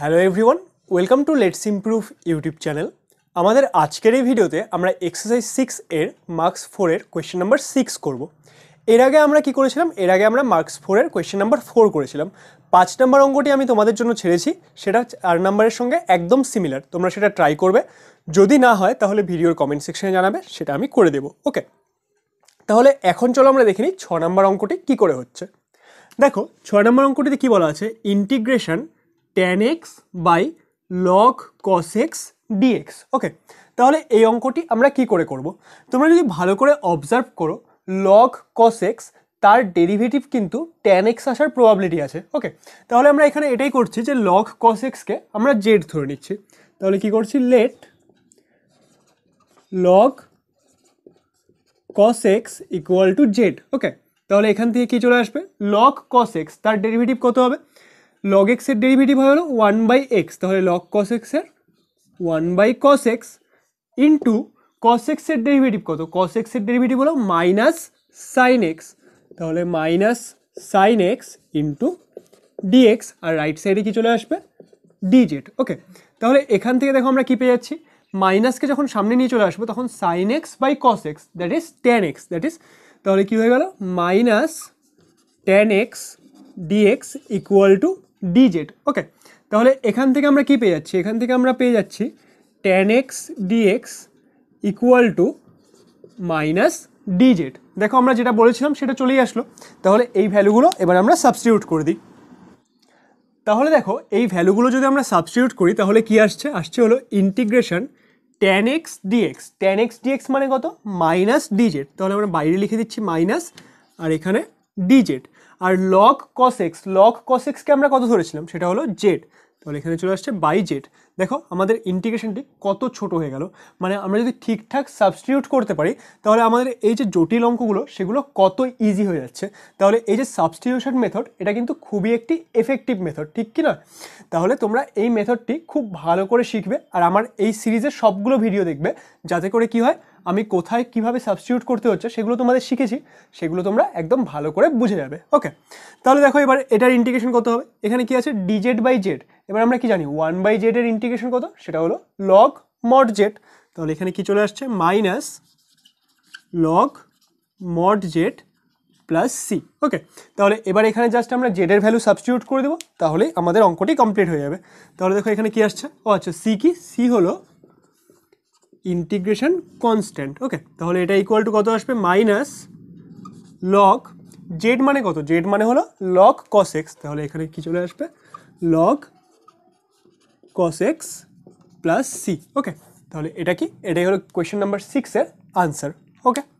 hello everyone welcome to let's improve YouTube channel আমাদের আজকের এই ভিডিওতে আমরা এক্সারসাইজ সিক্স এর মার্কস ফোরের কোয়েশ্চেন নাম্বার সিক্স করব এর আগে আমরা কি করেছিলাম এর আগে আমরা মার্কস ফোরের কোয়েশ্চেন নাম্বার ফোর করেছিলাম পাঁচ নাম্বার অঙ্কটি আমি তোমাদের জন্য ছেড়েছি সেটা চার নাম্বারের সঙ্গে একদম সিমিলার তোমরা সেটা ট্রাই করবে যদি না হয় তাহলে ভিডিওর কমেন্ট সেকশনে জানাবে সেটা আমি করে দেবো ওকে তাহলে এখন চলো আমরা দেখিনি ছ নম্বর অঙ্কটি কি করে হচ্ছে দেখো ছ নম্বর অঙ্কটিতে কি বলা আছে integration tan x by log cos x d x okay তাহলে এই অঙ্কটি আমরা কি করে করব তোমরা যদি ভালো করে অবজার্ভ করো লক কস এক্স তার ডেরিভেটিভ কিন্তু ট্যান এক্স আসার প্রবাবিলিটি আছে ওকে তাহলে আমরা এখানে এটাই করছি যে লক কস এক্সকে আমরা জেড ধরে নিচ্ছি তাহলে কি করছি let log cos x equal to z okay তাহলে এখান থেকে কি চলে আসবে লক কস এক্স তার ডেরিভেটিভ কত হবে লগ এক্সের ডেরিভেটিভ গেলো ওয়ান বাই এক্স তাহলে লগ কস এক্সের one by cos x into cos এক্সের ডেরিভেটিভ কত কস এক্সের ডেরিভেটিভ হলো মাইনাস সাইন এক্স তাহলে minus sine x into d x আর রাইট সাইডে কি চলে আসবে ডিজেড ওকে তাহলে এখান থেকে দেখো আমরা কী পেয়ে যাচ্ছি মাইনাসকে যখন সামনে নিয়ে চলে আসবো তখন sine x by cos x that is tan x that is তাহলে কী হয়ে গেল minus tan x d x equal to d z okay তাহলে এখান থেকে আমরা কি পেয়ে যাচ্ছি এখান থেকে আমরা পেয়ে যাচ্ছি tan x d x equal to minus d z দেখো আমরা যেটা বলেছিলাম সেটা চলেই আসলো তাহলে এই ভ্যালুগুলো এবার আমরা সাবস্টিটিউট করে দিই তাহলে দেখো এই ভ্যালুগুলো যদি আমরা সাবস্টিটিউট করি তাহলে কি আসছে আসছে হলো integration tan x d x tan x d x মানে কত মাইনাস ডিজেড তাহলে আমরা বাইরে লিখে দিচ্ছি মাইনাস আর এখানে ডিজেড আর লক কস এক্স কসেক্সকে কস এক্সকে আমরা কত ধরেছিলাম সেটা হলো জেড তাহলে এখানে চলে আসছে বাই জেড দেখো আমাদের ইন্টিগ্রেশনটি কত ছোট হয়ে গেল মানে আমরা যদি ঠিকঠাক সাবস্টিটিউট করতে পারি তাহলে আমাদের এই যে জটিল অঙ্কগুলো সেগুলো কত ইজি হয়ে যাচ্ছে তাহলে এই যে সাবস্টিটিউশন মেথড এটা কিন্তু খুবই একটি এফেক্টিভ মেথড ঠিক কি না তাহলে তোমরা এই মেথডটি খুব ভালো করে শিখবে আর আমার এই সিরিজের সবগুলো ভিডিও দেখবে যাতে করে কি হয় আমি কোথায় কিভাবে সাবস্টিটিউট করতে হচ্ছে সেগুলো তোমাদের শিখেছি সেগুলো তোমরা একদম ভালো করে বুঝে যাবে ওকে তাহলে দেখো এবার এটার ইন্টিগ্রেশন কত হবে এখানে কি আছে ডিজেড বাই জেড এবার আমরা কি জানি ওয়ান বাই জেডের ইন্টিগ্রেশন কত সেটা হলো লগ মড জেড তাহলে এখানে কি চলে আসছে minus log mod z plus c okay তাহলে এবার এখানে জাস্ট আমরা জেডের ভ্যালু সাবস্টিটিউট করে দেবো তাহলেই আমাদের অঙ্কটি কমপ্লিট হয়ে যাবে তাহলে দেখো এখানে কি আসছে ও আচ্ছা সি কি সি হলো ইন্টিগ্রেশন কনস্ট্যান্ট ওকে তাহলে এটা ইকুয়াল টু কত আসবে মাইনাস লক জেড মানে কত জেড মানে হলো লক কসেক্স তাহলে এখানে কী চলে আসবে log cos x plus c okay তাহলে এটা কি এটাই হলো কোয়েশ্চেন নাম্বার সিক্সের আনসার ওকে